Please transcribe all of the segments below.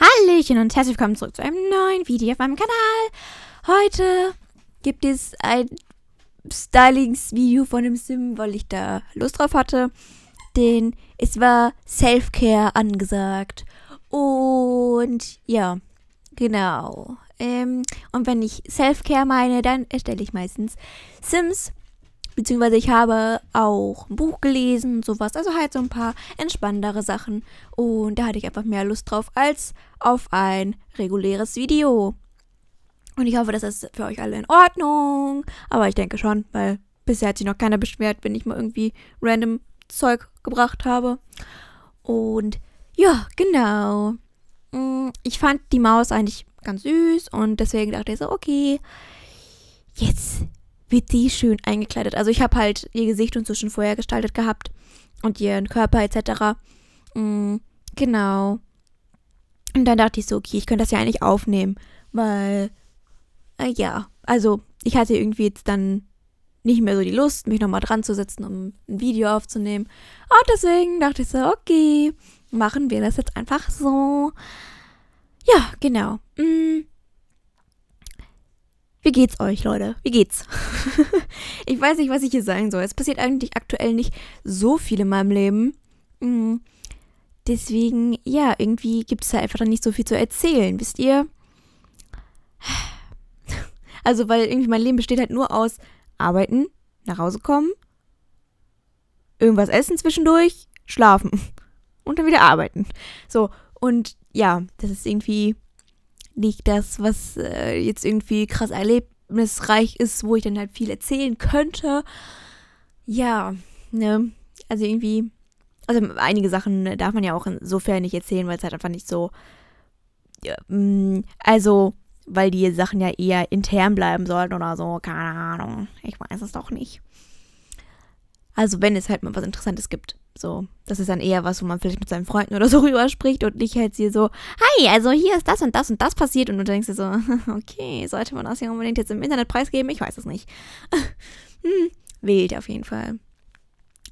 Hallöchen und herzlich willkommen zurück zu einem neuen Video auf meinem Kanal. Heute gibt es ein Stylings-Video von dem Sim, weil ich da Lust drauf hatte. Denn es war Self-Care angesagt. Und ja, genau. Ähm, und wenn ich Self-Care meine, dann erstelle ich meistens Sims Beziehungsweise ich habe auch ein Buch gelesen, und sowas. Also halt so ein paar entspannendere Sachen. Und da hatte ich einfach mehr Lust drauf als auf ein reguläres Video. Und ich hoffe, das ist für euch alle in Ordnung. Aber ich denke schon, weil bisher hat sich noch keiner beschwert, wenn ich mal irgendwie random Zeug gebracht habe. Und ja, genau. Mm, ich fand die Maus eigentlich ganz süß und deswegen dachte ich so, okay, jetzt wird sie schön eingekleidet. Also ich habe halt ihr Gesicht und so schon vorher gestaltet gehabt und ihren Körper etc. Mhm, genau. Und dann dachte ich so, okay, ich könnte das ja eigentlich aufnehmen, weil, äh, ja, also ich hatte irgendwie jetzt dann nicht mehr so die Lust, mich nochmal dran zu setzen, um ein Video aufzunehmen. Und deswegen dachte ich so, okay, machen wir das jetzt einfach so. Ja, genau. Mhm. Wie geht's euch, Leute? Wie geht's? ich weiß nicht, was ich hier sagen soll. Es passiert eigentlich aktuell nicht so viel in meinem Leben. Mm. Deswegen, ja, irgendwie gibt es da einfach nicht so viel zu erzählen, wisst ihr? Also, weil irgendwie mein Leben besteht halt nur aus Arbeiten, nach Hause kommen, irgendwas essen zwischendurch, schlafen und dann wieder arbeiten. So, und ja, das ist irgendwie nicht das, was äh, jetzt irgendwie krass erlebnisreich ist, wo ich dann halt viel erzählen könnte. Ja, ne, also irgendwie, also einige Sachen äh, darf man ja auch insofern nicht erzählen, weil es halt einfach nicht so, ja, mm, also, weil die Sachen ja eher intern bleiben sollten oder so, keine Ahnung, ich weiß es doch nicht. Also wenn es halt mal was Interessantes gibt. So, das ist dann eher was, wo man vielleicht mit seinen Freunden oder so rüber spricht und nicht halt sie so, hi, also hier ist das und das und das passiert und du denkst dir so, okay, sollte man das hier unbedingt jetzt im Internet preisgeben? Ich weiß es nicht. hm, wählt auf jeden Fall.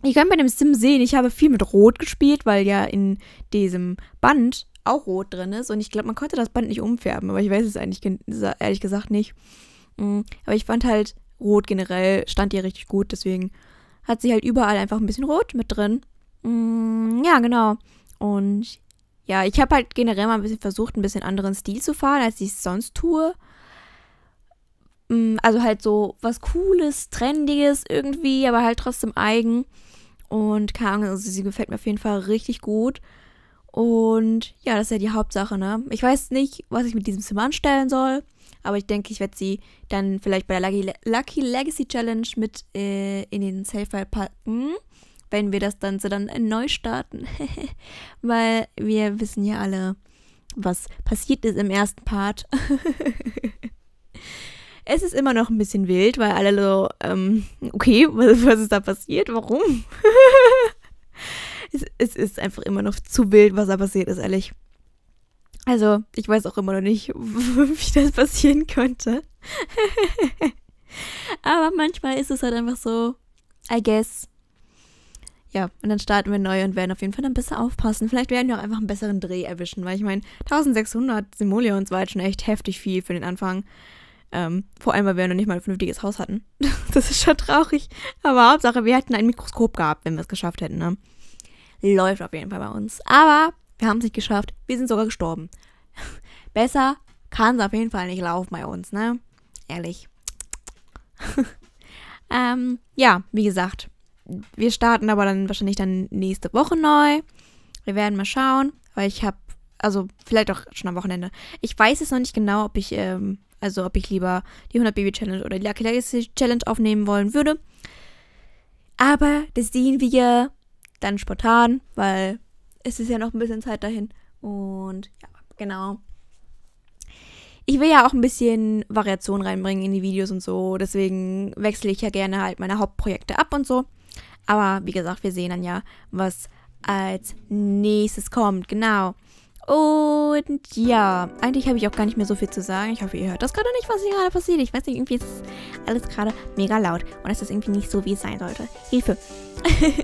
Ich kann bei dem Sim sehen, ich habe viel mit Rot gespielt, weil ja in diesem Band auch Rot drin ist und ich glaube, man konnte das Band nicht umfärben, aber ich weiß es eigentlich ehrlich gesagt nicht. Hm, aber ich fand halt Rot generell stand ihr richtig gut, deswegen hat sie halt überall einfach ein bisschen Rot mit drin. Mm, ja, genau. Und ja, ich habe halt generell mal ein bisschen versucht, ein bisschen anderen Stil zu fahren, als ich es sonst tue. Mm, also halt so was Cooles, Trendiges irgendwie, aber halt trotzdem eigen. Und keine Ahnung, also sie gefällt mir auf jeden Fall richtig gut. Und ja, das ist ja die Hauptsache, ne? Ich weiß nicht, was ich mit diesem Zimmer anstellen soll, aber ich denke, ich werde sie dann vielleicht bei der Lucky, Lucky Legacy Challenge mit äh, in den Safe-File packen, wenn wir das Ganze dann neu starten. Weil wir wissen ja alle, was passiert ist im ersten Part. es ist immer noch ein bisschen wild, weil alle so, ähm, okay, was, was ist da passiert? Warum? es, es ist einfach immer noch zu wild, was da passiert ist, ehrlich. Also, ich weiß auch immer noch nicht, wie das passieren könnte. Aber manchmal ist es halt einfach so, I guess. Ja, und dann starten wir neu und werden auf jeden Fall dann besser aufpassen. Vielleicht werden wir auch einfach einen besseren Dreh erwischen, weil ich meine, 1600 Simoleons war halt schon echt heftig viel für den Anfang. Ähm, vor allem, weil wir noch nicht mal ein vernünftiges Haus hatten. das ist schon traurig. Aber Hauptsache, wir hätten ein Mikroskop gehabt, wenn wir es geschafft hätten, ne? Läuft auf jeden Fall bei uns. Aber wir haben es nicht geschafft. Wir sind sogar gestorben. Besser kann es auf jeden Fall nicht laufen bei uns, ne? Ehrlich. ähm, ja, wie gesagt. Wir starten aber dann wahrscheinlich dann nächste Woche neu. Wir werden mal schauen. Weil ich habe, also vielleicht auch schon am Wochenende. Ich weiß jetzt noch nicht genau, ob ich, ähm, also ob ich lieber die 100 Baby Challenge oder die Lucky Legacy Challenge aufnehmen wollen würde. Aber das sehen wir dann spontan, weil es ist ja noch ein bisschen Zeit dahin. Und ja, genau. Ich will ja auch ein bisschen Variation reinbringen in die Videos und so. Deswegen wechsle ich ja gerne halt meine Hauptprojekte ab und so. Aber wie gesagt, wir sehen dann ja, was als nächstes kommt. Genau. Und ja, eigentlich habe ich auch gar nicht mehr so viel zu sagen. Ich hoffe, ihr hört das gerade nicht, was hier gerade passiert. Ich weiß nicht, irgendwie ist alles gerade mega laut. Und es ist irgendwie nicht so, wie es sein sollte. Hilfe.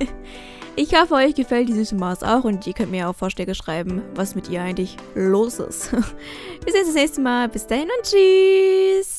Ich hoffe, euch gefällt die süße Maus auch und ihr könnt mir auch Vorschläge schreiben, was mit ihr eigentlich los ist. Wir sehen uns das nächste Mal. Bis dahin und tschüss!